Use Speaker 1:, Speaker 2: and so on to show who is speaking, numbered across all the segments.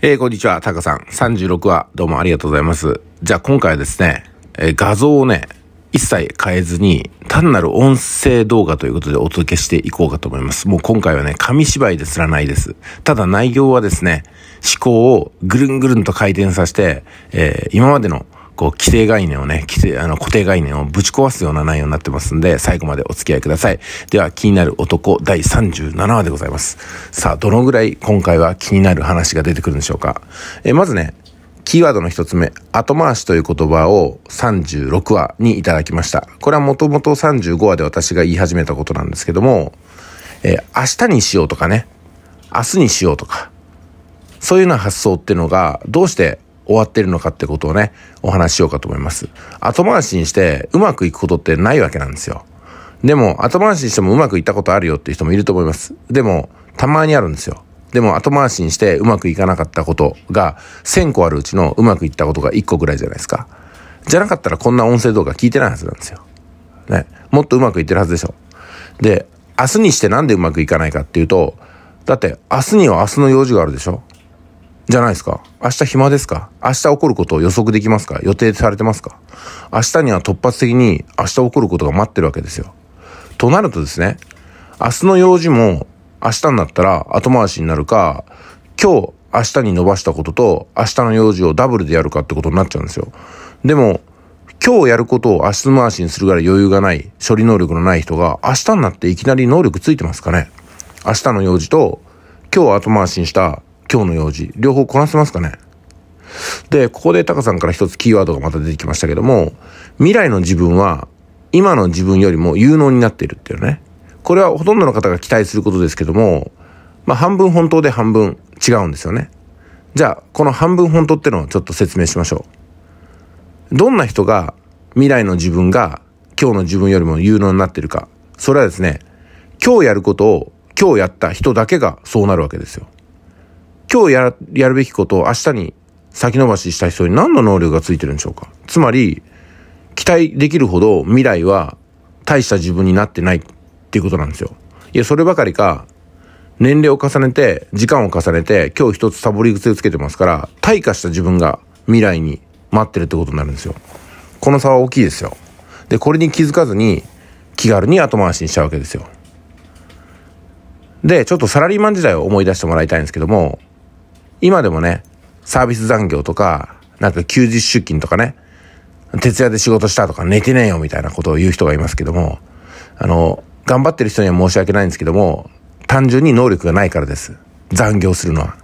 Speaker 1: えー、こんにちは、タカさん。36話、どうもありがとうございます。じゃあ今回はですね、えー、画像をね、一切変えずに、単なる音声動画ということでお届けしていこうかと思います。もう今回はね、紙芝居ですらないです。ただ内容はですね、思考をぐるんぐるんと回転させて、えー、今までのこう、規定概念をね、規定、あの、固定概念をぶち壊すような内容になってますんで、最後までお付き合いください。では、気になる男第37話でございます。さあ、どのぐらい今回は気になる話が出てくるんでしょうか。えまずね、キーワードの一つ目、後回しという言葉を36話にいただきました。これはもともと35話で私が言い始めたことなんですけども、えー、明日にしようとかね、明日にしようとか、そういうような発想っていうのが、どうして終わってるのかってことをね、お話ししようかと思います。後回しにしてうまくいくことってないわけなんですよ。でも、後回しにしてもうまくいったことあるよっていう人もいると思います。でも、たまにあるんですよ。でも後回しにしてうまくいかなかったことが1000個あるうちのうまくいったことが1個ぐらいじゃないですか。じゃなかったらこんな音声動画聞いてないはずなんですよ。ね。もっとうまくいってるはずでしょ。で、明日にしてなんでうまくいかないかっていうと、だって明日には明日の用事があるでしょじゃないですか明日暇ですか明日起こることを予測できますか予定されてますか明日には突発的に明日起こることが待ってるわけですよ。となるとですね、明日の用事も明日になったら後回しになるか、今日明日に伸ばしたことと明日の用事をダブルでやるかってことになっちゃうんですよ。でも、今日やることを明日回しにするぐらい余裕がない、処理能力のない人が明日になっていきなり能力ついてますかね明日の用事と今日後回しにした今日の用事、両方こなせますかねで、ここでタカさんから一つキーワードがまた出てきましたけども、未来の自分は今の自分よりも有能になっているっていうね。これはほとんどの方が期待することですけども、まあ半分本当で半分違うんですよね。じゃあ、この半分本当ってのをちょっと説明しましょう。どんな人が未来の自分が今日の自分よりも有能になっているか。それはですね、今日やることを今日やった人だけがそうなるわけですよ。今日ややるべきことを明日に先延ばしした人に何の能力がついてるんでしょうかつまり、期待できるほど未来は大した自分になってないっていうことなんですよ。いや、そればかりか、年齢を重ねて、時間を重ねて、今日一つサボり癖をつけてますから、退化した自分が未来に待ってるってことになるんですよ。この差は大きいですよ。で、これに気づかずに、気軽に後回しにしちゃうわけですよ。で、ちょっとサラリーマン時代を思い出してもらいたいんですけども、今でもね、サービス残業とか、なんか休日出勤とかね、徹夜で仕事したとか寝てねえよみたいなことを言う人がいますけども、あの、頑張ってる人には申し訳ないんですけども、単純に能力がないからです。残業するのは。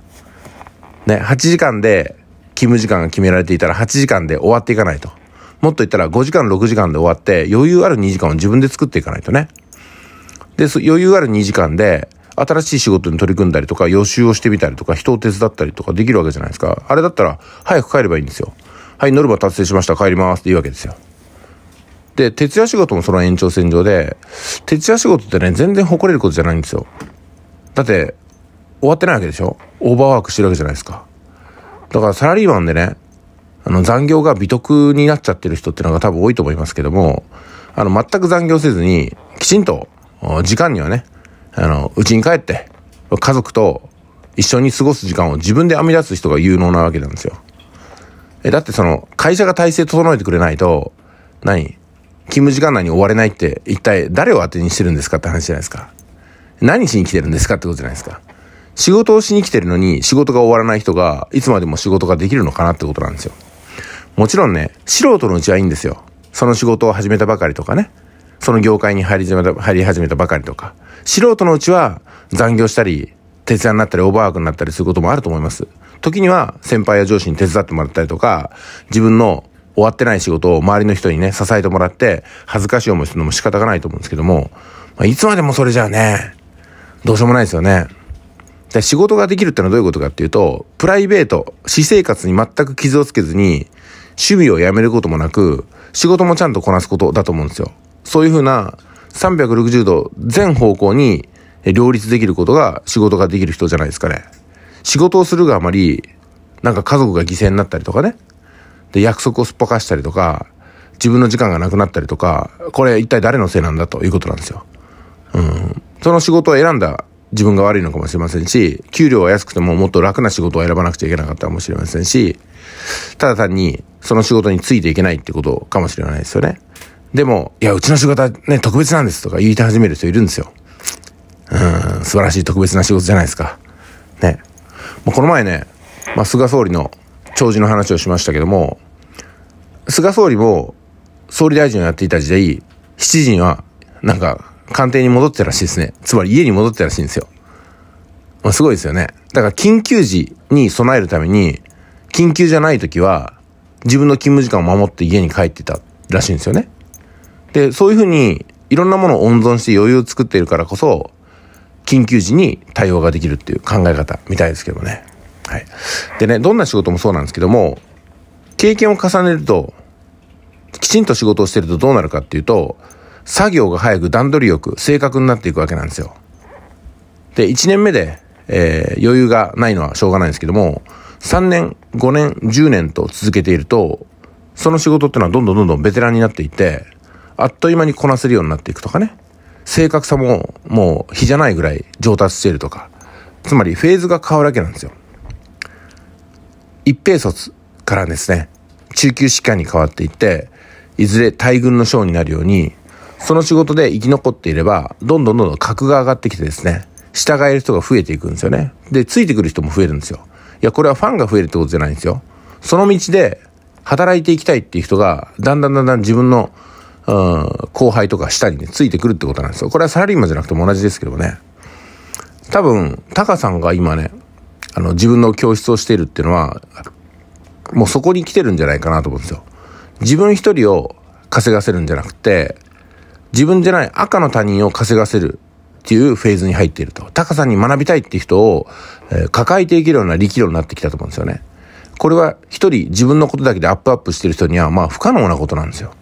Speaker 1: ね、8時間で勤務時間が決められていたら8時間で終わっていかないと。もっと言ったら5時間6時間で終わって余裕ある2時間を自分で作っていかないとね。で、余裕ある2時間で新しい仕事に取り組んだりとか、予習をしてみたりとか、人を手伝ったりとかできるわけじゃないですか。あれだったら、早く帰ればいいんですよ。はい、ノルマ達成しました、帰りますっていいわけですよ。で、徹夜仕事もその延長線上で、徹夜仕事ってね、全然誇れることじゃないんですよ。だって、終わってないわけでしょオーバーワークしてるわけじゃないですか。だからサラリーマンでね、あの残業が美徳になっちゃってる人ってのが多分多いと思いますけども、あの全く残業せずに、きちんと時間にはね、あの、うちに帰って、家族と一緒に過ごす時間を自分で編み出す人が有能なわけなんですよ。え、だってその、会社が体制整えてくれないと、何勤務時間内に終われないって、一体誰を当てにしてるんですかって話じゃないですか。何しに来てるんですかってことじゃないですか。仕事をしに来てるのに仕事が終わらない人がいつまでも仕事ができるのかなってことなんですよ。もちろんね、素人のうちはいいんですよ。その仕事を始めたばかりとかね。その業界に入り始めた、入り始めたばかりとか、素人のうちは残業したり、徹夜になったり、オーバーワークになったりすることもあると思います。時には先輩や上司に手伝ってもらったりとか、自分の終わってない仕事を周りの人にね、支えてもらって、恥ずかしい思いするのも仕方がないと思うんですけども、まあ、いつまでもそれじゃあね、どうしようもないですよね。で仕事ができるってのはどういうことかっていうと、プライベート、私生活に全く傷をつけずに、趣味をやめることもなく、仕事もちゃんとこなすことだと思うんですよ。そういうふうな360度全方向に両立できることが仕事ができる人じゃないですかね。仕事をするがあまり、なんか家族が犠牲になったりとかね。で、約束をすっぽかしたりとか、自分の時間がなくなったりとか、これ一体誰のせいなんだということなんですよ。うん。その仕事を選んだ自分が悪いのかもしれませんし、給料は安くてももっと楽な仕事を選ばなくちゃいけなかったかもしれませんし、ただ単にその仕事についていけないってことかもしれないですよね。でも、いや、うちの仕事はね、特別なんですとか言い始める人いるんですよ。うん、素晴らしい特別な仕事じゃないですか。ね。まあ、この前ね、まあ、菅総理の弔辞の話をしましたけども、菅総理も総理大臣をやっていた時代、7時には、なんか、官邸に戻ってたらしいですね。つまり家に戻ってたらしいんですよ。まあ、すごいですよね。だから緊急時に備えるために、緊急じゃない時は、自分の勤務時間を守って家に帰ってたらしいんですよね。で、そういうふうにいろんなものを温存して余裕を作っているからこそ、緊急時に対応ができるっていう考え方みたいですけどね。はい。でね、どんな仕事もそうなんですけども、経験を重ねると、きちんと仕事をしてるとどうなるかっていうと、作業が早く段取りよく正確になっていくわけなんですよ。で、1年目で、えー、余裕がないのはしょうがないんですけども、3年、5年、10年と続けていると、その仕事っていうのはどんどんどんどんベテランになっていって、あっという間にこなせるようになっていくとかね。正確さももう比じゃないぐらい上達しているとか。つまりフェーズが変わるわけなんですよ。一平卒からですね、中級士官に変わっていって、いずれ大軍の将になるように、その仕事で生き残っていれば、どんどんどんどん格が上がってきてですね、従える人が増えていくんですよね。で、ついてくる人も増えるんですよ。いや、これはファンが増えるってことじゃないんですよ。その道で働いていきたいっていう人が、だんだんだんだん自分のうん、後輩とか下にね、ついてくるってことなんですよ。これはサラリーマンじゃなくても同じですけどね。多分、タカさんが今ね、あの、自分の教室をしているっていうのは、もうそこに来てるんじゃないかなと思うんですよ。自分一人を稼がせるんじゃなくて、自分じゃない赤の他人を稼がせるっていうフェーズに入っていると。タカさんに学びたいっていう人を、えー、抱えていけるような力量になってきたと思うんですよね。これは一人自分のことだけでアップアップしてる人には、まあ不可能なことなんですよ。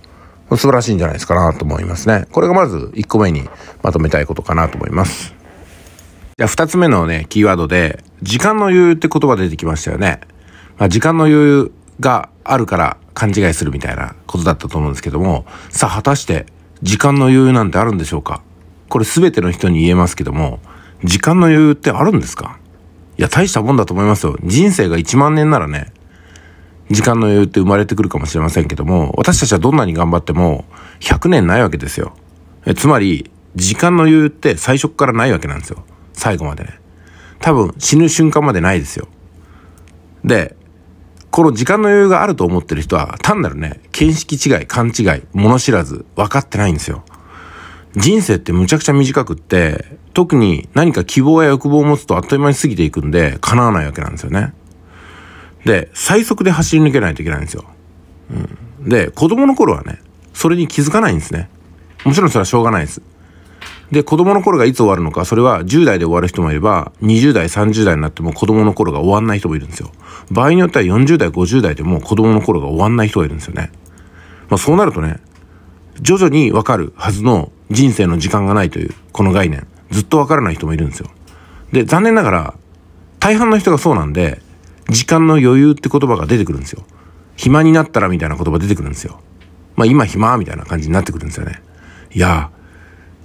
Speaker 1: 素晴らしいんじゃないですかなと思いますね。これがまず1個目にまとめたいことかなと思います。じゃあ2つ目のね、キーワードで、時間の余裕って言葉出てきましたよね。まあ、時間の余裕があるから勘違いするみたいなことだったと思うんですけども、さあ果たして時間の余裕なんてあるんでしょうかこれ全ての人に言えますけども、時間の余裕ってあるんですかいや、大したもんだと思いますよ。人生が1万年ならね、時間の余裕って生まれてくるかもしれませんけども、私たちはどんなに頑張っても100年ないわけですよ。えつまり、時間の余裕って最初からないわけなんですよ。最後までね。多分死ぬ瞬間までないですよ。で、この時間の余裕があると思ってる人は単なるね、見識違い、勘違い、物知らず、分かってないんですよ。人生ってむちゃくちゃ短くって、特に何か希望や欲望を持つとあっという間に過ぎていくんで、叶わないわけなんですよね。で、最速で走り抜けないといけないんですよ。うん、で、子供の頃はね、それに気づかないんですね。もちろんそれはしょうがないです。で、子供の頃がいつ終わるのか、それは10代で終わる人もいれば、20代、30代になっても子供の頃が終わんない人もいるんですよ。場合によっては40代、50代でも子供の頃が終わんない人がいるんですよね。まあそうなるとね、徐々にわかるはずの人生の時間がないという、この概念。ずっとわからない人もいるんですよ。で、残念ながら、大半の人がそうなんで、時間の余裕って言葉が出てくるんですよ。暇になったらみたいな言葉出てくるんですよ。まあ今暇みたいな感じになってくるんですよね。いや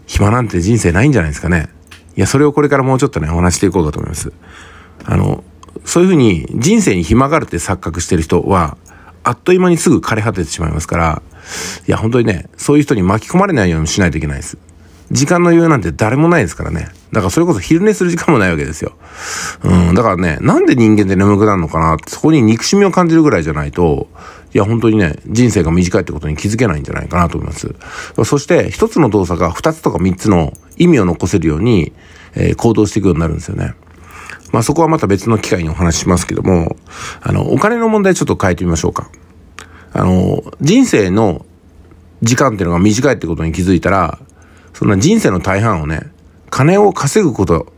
Speaker 1: 暇なんて人生ないんじゃないですかね。いや、それをこれからもうちょっとね、お話していこうかと思います。あの、そういうふうに人生に暇があるって錯覚してる人は、あっという間にすぐ枯れ果ててしまいますから、いや、本当にね、そういう人に巻き込まれないようにしないといけないです。時間の余裕なんて誰もないですからね。だからそれこそ昼寝する時間もないわけですよ。うん。だからね、なんで人間って眠くなるのかなって、そこに憎しみを感じるぐらいじゃないと、いや、本当にね、人生が短いってことに気づけないんじゃないかなと思います。そして、一つの動作が二つとか三つの意味を残せるように、えー、行動していくようになるんですよね。まあ、そこはまた別の機会にお話ししますけども、あの、お金の問題ちょっと変えてみましょうか。あの、人生の時間っていうのが短いってことに気づいたら、そんな人生の大半をね、金を稼ぐこと、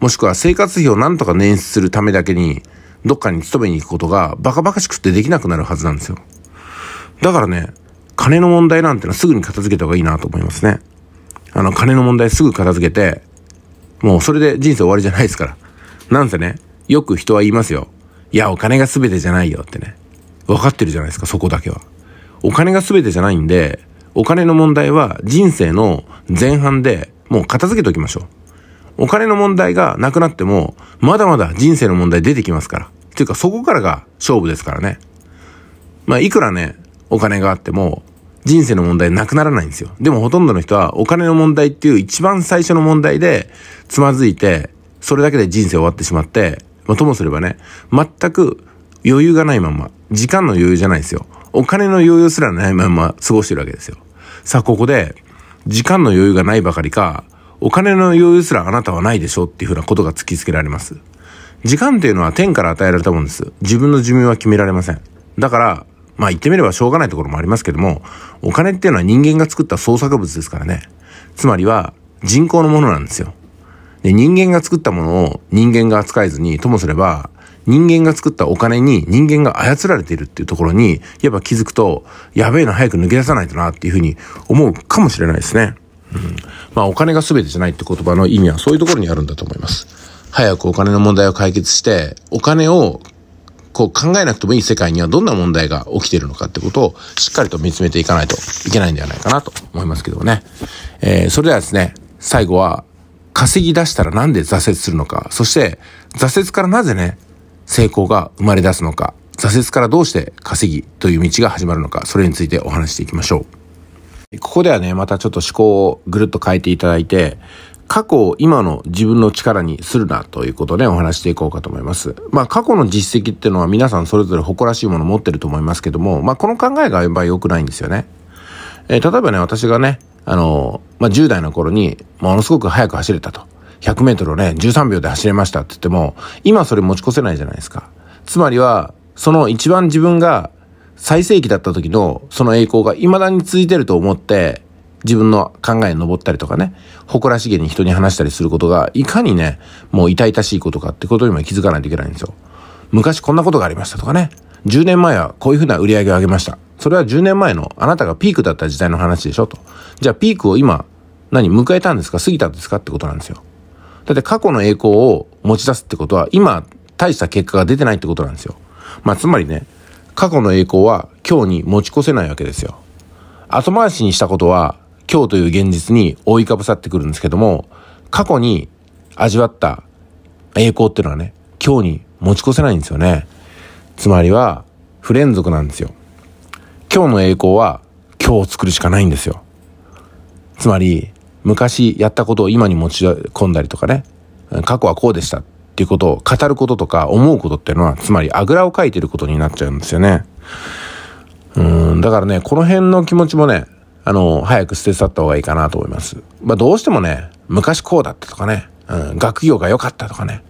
Speaker 1: もしくは生活費をなんとか捻出するためだけに、どっかに勤めに行くことがバカバカしくってできなくなるはずなんですよ。だからね、金の問題なんてのはすぐに片付けた方がいいなと思いますね。あの、金の問題すぐ片付けて、もうそれで人生終わりじゃないですから。なんせね、よく人は言いますよ。いや、お金が全てじゃないよってね。分かってるじゃないですか、そこだけは。お金が全てじゃないんで、お金の問題は人生の前半でもう片付けておきましょう。お金の問題がなくなっても、まだまだ人生の問題出てきますから。っていうかそこからが勝負ですからね。まあいくらね、お金があっても、人生の問題なくならないんですよ。でもほとんどの人はお金の問題っていう一番最初の問題でつまずいて、それだけで人生終わってしまって、まあ、ともすればね、全く余裕がないまま、時間の余裕じゃないですよ。お金の余裕すらないまま過ごしてるわけですよ。さあ、ここで、時間の余裕がないばかりか、お金の余裕すらあなたはないでしょっていうふうなことが突きつけられます。時間っていうのは天から与えられたものです。自分の寿命は決められません。だから、まあ言ってみればしょうがないところもありますけども、お金っていうのは人間が作った創作物ですからね。つまりは人工のものなんですよ。で、人間が作ったものを人間が扱えずに、ともすれば人間が作ったお金に人間が操られているっていうところに、やっぱ気づくと、やべえな、早く抜け出さないとなっていうふうに思うかもしれないですね。うん、まあお金が全てじゃないって言葉の意味はそういうところにあるんだと思います。早くお金の問題を解決して、お金をこう考えなくてもいい世界にはどんな問題が起きてるのかってことをしっかりと見つめていかないといけないんではないかなと思いますけどもね。えー、それではですね、最後は稼ぎ出したらなんで挫折するのか、そして挫折からなぜね、成功が生まれ出すのか、挫折からどうして稼ぎという道が始まるのか、それについてお話していきましょう。ここではね、またちょっと思考をぐるっと変えていただいて、過去を今の自分の力にするなということでお話していこうかと思います。まあ過去の実績っていうのは皆さんそれぞれ誇らしいものを持ってると思いますけども、まあこの考えがやっぱり良くないんですよね。えー、例えばね、私がね、あのまあ10代の頃にものすごく速く走れたと。100メートルをね、13秒で走れましたって言っても、今それ持ち越せないじゃないですか。つまりは、その一番自分が最盛期だった時のその栄光が未だに続いてると思って、自分の考えに登ったりとかね、誇らしげに人に話したりすることが、いかにね、もう痛々しいことかってことにも気づかないといけないんですよ。昔こんなことがありましたとかね。10年前はこういうふうな売り上げを上げました。それは10年前のあなたがピークだった時代の話でしょと。じゃあピークを今、何、迎えたんですか過ぎたんですかってことなんですよ。だって過去の栄光を持ち出すってことは、今、大した結果が出てないってことなんですよ。まあ、つまりね、過去の栄光は今日に持ち越せないわけですよ。後回しにしたことは、今日という現実に覆いかぶさってくるんですけども、過去に味わった栄光っていうのはね、今日に持ち越せないんですよね。つまりは、不連続なんですよ。今日の栄光は今日を作るしかないんですよ。つまり、昔やったことを今に持ち込んだりとかね、過去はこうでしたっていうことを語ることとか思うことっていうのは、つまりあぐらをかいてることになっちゃうんですよね。うん、だからね、この辺の気持ちもね、あの、早く捨て去った方がいいかなと思います。まあどうしてもね、昔こうだったとかね、うん、学業が良かったとかね、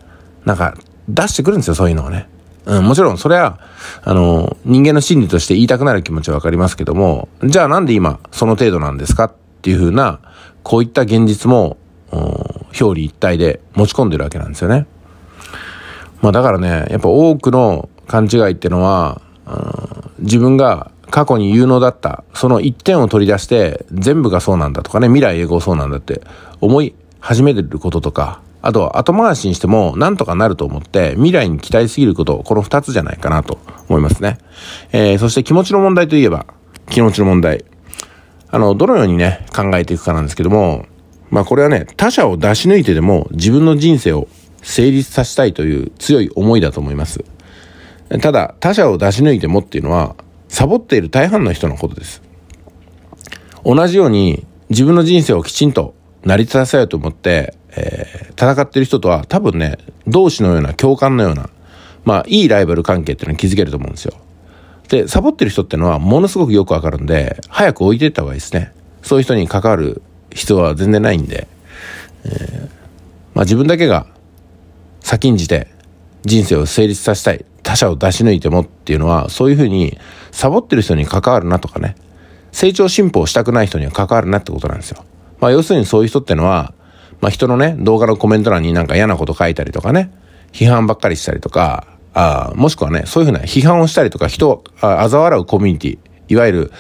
Speaker 1: なんか出してくるんですよ、そういうのをね。うん、もちろんそれは、あの、人間の心理として言いたくなる気持ちはわかりますけども、じゃあなんで今、その程度なんですかっていうふうな、こういった現実も、表裏一体で持ち込んでるわけなんですよね。まあだからね、やっぱ多くの勘違いってのは、自分が過去に有能だった、その一点を取り出して、全部がそうなんだとかね、未来永劫そうなんだって思い始めてることとか、あとは後回しにしても何とかなると思って未来に期待すぎること、この二つじゃないかなと思いますね。えー、そして気持ちの問題といえば、気持ちの問題。あの、どのようにね、考えていくかなんですけども、まあこれはね、他者を出し抜いてでも自分の人生を成立させたいという強い思いだと思います。ただ、他者を出し抜いてもっていうのは、サボっている大半の人のことです。同じように自分の人生をきちんと成り立たせようと思って、えー、戦ってる人とは多分ね、同志のような共感のような、まあいいライバル関係っていうのを築けると思うんですよ。で、サボってる人ってのはものすごくよくわかるんで、早く置いていった方がいいですね。そういう人に関わる必要は全然ないんで、えー、まあ自分だけが先んじて人生を成立させたい。他者を出し抜いてもっていうのは、そういうふうにサボってる人に関わるなとかね、成長進歩をしたくない人には関わるなってことなんですよ。まあ要するにそういう人ってのは、まあ人のね、動画のコメント欄になんか嫌なこと書いたりとかね、批判ばっかりしたりとか、あもしくはね、そういうふうな批判をしたりとか、人を嘲笑うコミュニティ、いわゆる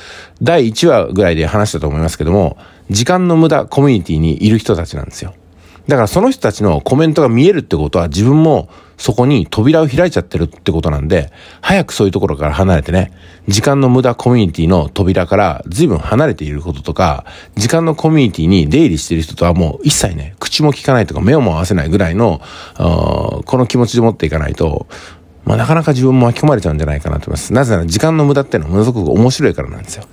Speaker 1: 第1話ぐらいで話したと思いますけども、時間の無駄コミュニティにいる人たちなんですよ。だからその人たちのコメントが見えるってことは自分もそこに扉を開いちゃってるってことなんで、早くそういうところから離れてね、時間の無駄コミュニティの扉から随分離れていることとか、時間のコミュニティに出入りしている人とはもう一切ね、口も聞かないとか目をも合わせないぐらいの、この気持ちで持っていかないと、まあ、なかなか自分も巻き込まれちゃうんじゃないかなと思います。なぜなら時間の無駄っていうのはものすごく面白いからなんですよ。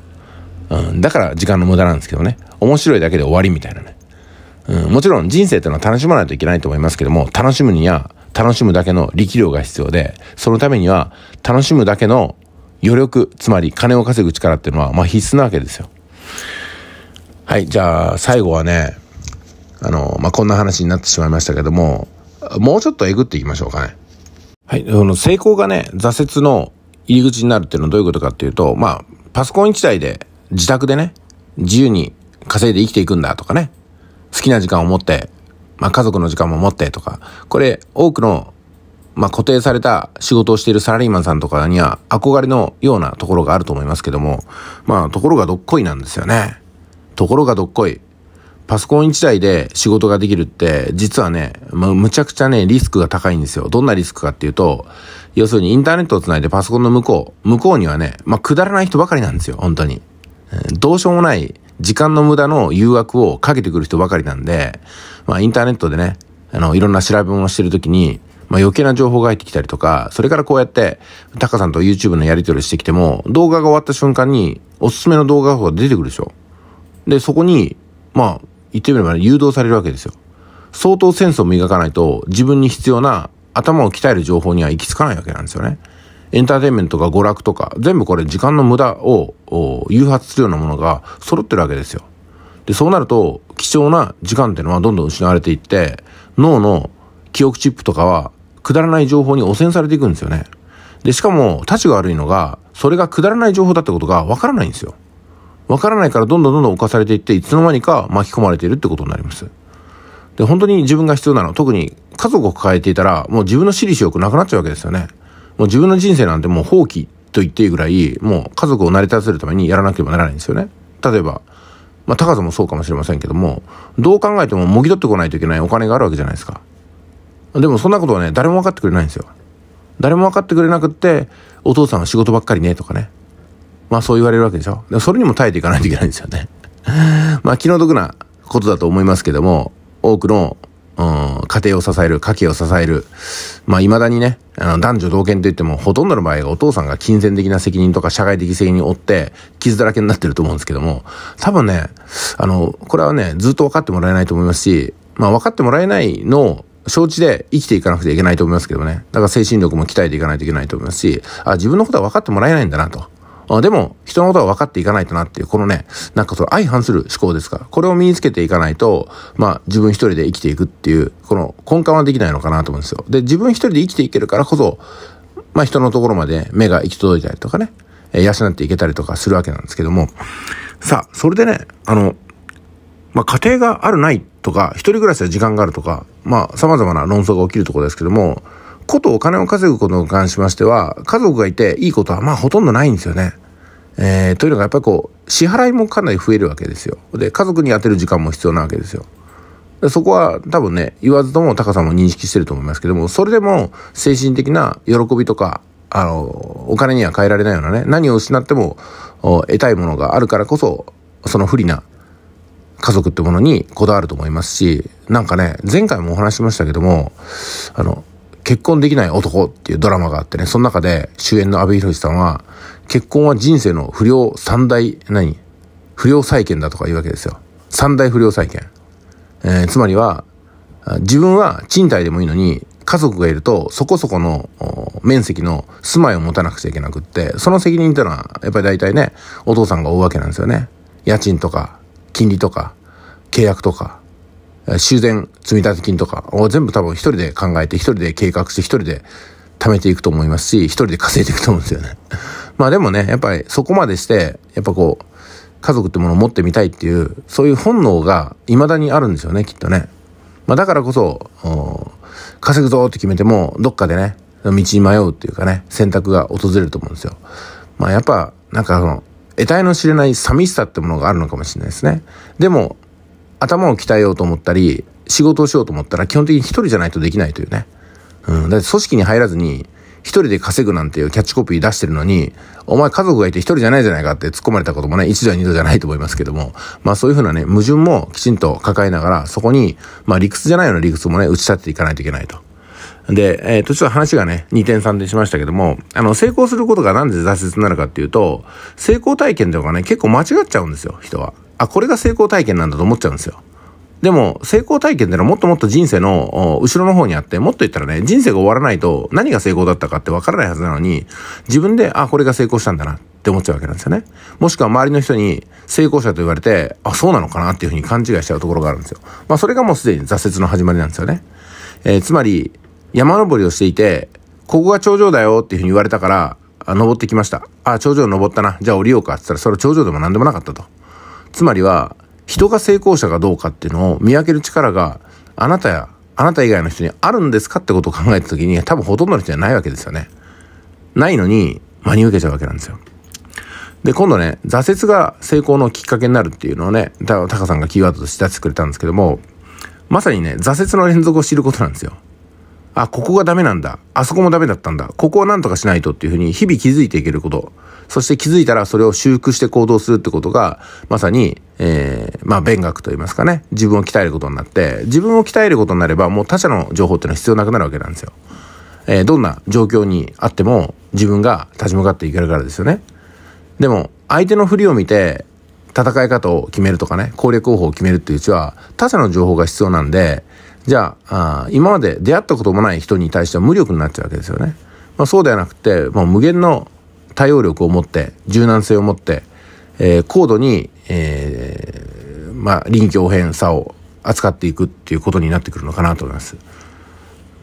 Speaker 1: うん、だから時間の無駄なんですけどね。面白いだけで終わりみたいなね。うん、もちろん人生っていうのは楽しまないといけないと思いますけども、楽しむには楽しむだけの力量が必要で、そのためには楽しむだけの余力、つまり金を稼ぐ力っていうのは、まあ、必須なわけですよ。はい、じゃあ最後はね、あの、まあ、こんな話になってしまいましたけども、もうちょっとえぐっていきましょうかね。はい、あの成功がね、挫折の入り口になるっていうのはどういうことかっていうと、まあ、パソコン1台で自宅でね、自由に稼いで生きていくんだとかね、好きな時間を持って、まあ、家族の時間も持ってとか、これ多くの、まあ、固定された仕事をしているサラリーマンさんとかには憧れのようなところがあると思いますけども、まあ、ところがどっこいなんですよね。ところがどっこい。パソコン1台で仕事ができるって、実はね、むちゃくちゃね、リスクが高いんですよ。どんなリスクかっていうと、要するにインターネットをつないでパソコンの向こう、向こうにはね、まあ、くだらない人ばかりなんですよ、本当に。どうしようもない時間の無駄の誘惑をかけてくる人ばかりなんで、まあ、インターネットでね、あの、いろんな調べ物をしてるときに、まあ、余計な情報が入ってきたりとか、それからこうやって、タカさんと YouTube のやり取りしてきても、動画が終わった瞬間に、おすすめの動画が出てくるでしょ。で、そこに、まあ、言ってみれば、誘導されるわけですよ。相当センスを磨かないと自分に必要な頭を鍛える情報には行き着かないわけなんですよね。エンターテインメントとか娯楽とか、全部これ時間の無駄を誘発するようなものが揃ってるわけですよ。で、そうなると貴重な時間っていうのはどんどん失われていって、脳の記憶チップとかはくだらない情報に汚染されていくんですよね。で、しかも、立ちが悪いのが、それがくだらない情報だってことがわからないんですよ。わからないからどんどんどんどん犯されていって、いつの間にか巻き込まれているってことになります。で、本当に自分が必要なの。特に家族を抱えていたら、もう自分の私利私欲なくなっちゃうわけですよね。もう自分の人生なんてもう放棄と言っていいぐらい、もう家族を成り立たせるためにやらなければならないんですよね。例えば、まあ、高さもそうかもしれませんけども、どう考えてももぎ取ってこないといけないお金があるわけじゃないですか。でもそんなことはね、誰も分かってくれないんですよ。誰も分かってくれなくって、お父さんは仕事ばっかりね、とかね。まあそう言われるわけでしょ。でそれにも耐えていかないといけないんですよね。まあ気の毒なことだと思いますけども、多くの、うん、家庭を支える、家計を支える。まあ未だにね、あの男女同権といっても、ほとんどの場合がお父さんが金銭的な責任とか社会的責任を負って、傷だらけになってると思うんですけども、多分ね、あの、これはね、ずっと分かってもらえないと思いますし、まあ分かってもらえないのを承知で生きていかなくてはいけないと思いますけどね。だから精神力も鍛えていかないといけないと思いますし、あ、自分のことは分かってもらえないんだなと。あでも、人のことは分かっていかないとなっていう、このね、なんかその相反する思考ですから、これを身につけていかないと、まあ自分一人で生きていくっていう、この根幹はできないのかなと思うんですよ。で、自分一人で生きていけるからこそ、まあ人のところまで目が行き届いたりとかね、え養っていけたりとかするわけなんですけども、さあ、それでね、あの、まあ、家庭があるないとか、一人暮らしは時間があるとか、まあ、様々な論争が起きるところですけども、ことお金を稼ぐことに関しましては、家族がいていいことはまあほとんどないんですよね。えー、というのがやっぱりこう、支払いもかなり増えるわけですよ。で、家族に充てる時間も必要なわけですよ。でそこは多分ね、言わずとも高さも認識してると思いますけども、それでも精神的な喜びとか、あの、お金には変えられないようなね、何を失っても得たいものがあるからこそ、その不利な家族ってものにこだわると思いますし、なんかね、前回もお話しましたけども、あの、結婚できない男っていうドラマがあってね、その中で主演の阿部寛さんは、結婚は人生の不良三大、何不良債権だとか言うわけですよ。三大不良債権。えー、つまりは、自分は賃貸でもいいのに、家族がいるとそこそこの面積の住まいを持たなくちゃいけなくって、その責任ってのはやっぱり大体ね、お父さんが負うわけなんですよね。家賃とか、金利とか、契約とか。修繕積立金とかを全部多分一人で考えて、一人で計画して、一人で貯めていくと思いますし、一人で稼いでいくと思うんですよね。まあでもね、やっぱりそこまでして、やっぱこう、家族ってものを持ってみたいっていう、そういう本能が未だにあるんですよね、きっとね。まあだからこそ、稼ぐぞって決めても、どっかでね、道に迷うっていうかね、選択が訪れると思うんですよ。まあやっぱ、なんかその、得体の知れない寂しさってものがあるのかもしれないですね。でも、頭を鍛えようと思ったり、仕事をしようと思ったら基本的に一人じゃないとできないというね。うん。だって組織に入らずに、一人で稼ぐなんていうキャッチコピー出してるのに、お前家族がいて一人じゃないじゃないかって突っ込まれたこともね、一度や二度じゃないと思いますけども、まあそういうふうなね、矛盾もきちんと抱えながら、そこに、まあ理屈じゃないような理屈もね、打ち立てていかないといけないと。で、えっ、ー、と、ちょっと話がね、2点3点しましたけども、あの、成功することがなんで挫折になるかっていうと、成功体験とかね、結構間違っちゃうんですよ、人は。あ、これが成功体験なんだと思っちゃうんですよ。でも、成功体験ってのはもっともっと人生の後ろの方にあって、もっと言ったらね、人生が終わらないと何が成功だったかってわからないはずなのに、自分で、あ、これが成功したんだなって思っちゃうわけなんですよね。もしくは周りの人に成功者と言われて、あ、そうなのかなっていうふうに勘違いしちゃうところがあるんですよ。まあ、それがもうすでに挫折の始まりなんですよね。えー、つまり、山登りをしていて、ここが頂上だよっていうふうに言われたから、あ登ってきました。あ、頂上登ったな。じゃあ降りようかって言ったら、それ頂上でも何でもなかったと。つまりは、人が成功者かどうかっていうのを見分ける力があなたやあなた以外の人にあるんですかってことを考えた時に多分ほとんどの人じゃないわけですよね。ないのに真に受けちゃうわけなんですよ。で、今度ね、挫折が成功のきっかけになるっていうのをね、タカさんがキーワードとして出してくれたんですけども、まさにね、挫折の連続を知ることなんですよ。あ、ここがダメなんだ。あそこもダメだったんだ。ここをなんとかしないとっていうふうに日々気づいていけること。そして気づいたらそれを修復して行動するってことが、まさに、えー、まあ、勉学といいますかね、自分を鍛えることになって、自分を鍛えることになれば、もう他者の情報っていうのは必要なくなるわけなんですよ。えー、どんな状況にあっても、自分が立ち向かっていけるからですよね。でも、相手の振りを見て、戦い方を決めるとかね、攻略方法を決めるっていううちは、他者の情報が必要なんで、じゃあ今まで出会ったこともない人に対しては無力になっちゃうわけですよね。まあ、そうではなくて、もう無限の対応力を持って、柔軟性を持って、えー、高度に、えー、まあ、臨機応変さを扱っていくっていうことになってくるのかなと思います。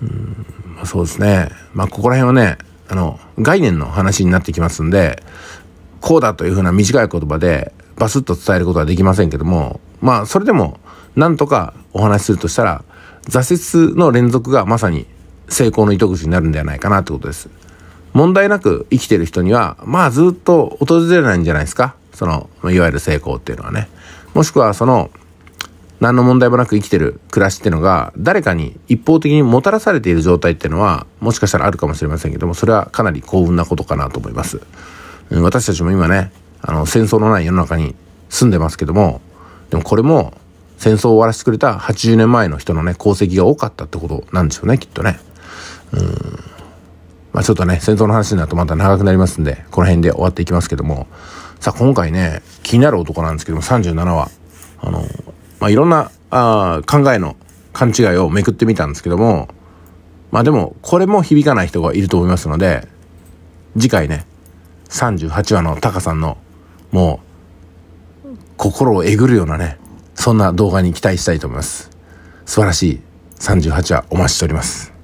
Speaker 1: うんまあ、そうですね。まあ、ここら辺はね、あの、概念の話になってきますんで、こうだというふうな短い言葉で、バスッと伝えることはできませんけども、まあ、それでも、なんとかお話しするとしたら、挫折の連続がまさに成功の糸口になるんではないかなってことです。問題なく生きてる人には、まあずっと訪れないんじゃないですか。その、いわゆる成功っていうのはね。もしくはその、何の問題もなく生きてる暮らしっていうのが、誰かに一方的にもたらされている状態っていうのは、もしかしたらあるかもしれませんけども、それはかなり幸運なことかなと思います。私たちも今ね、あの、戦争のない世の中に住んでますけども、でもこれも、戦争を終わらせてくれた80年前の人のね、功績が多かったってことなんでしょうね、きっとね。うんまあちょっとね、戦争の話になるとまた長くなりますんで、この辺で終わっていきますけども、さあ今回ね、気になる男なんですけども、37話、あの、まあいろんな、あ考えの勘違いをめくってみたんですけども、まあでも、これも響かない人がいると思いますので、次回ね、38話のタカさんの、もう、心をえぐるようなね、そんな動画に期待したいと思います。素晴らしい38話お待ちしております。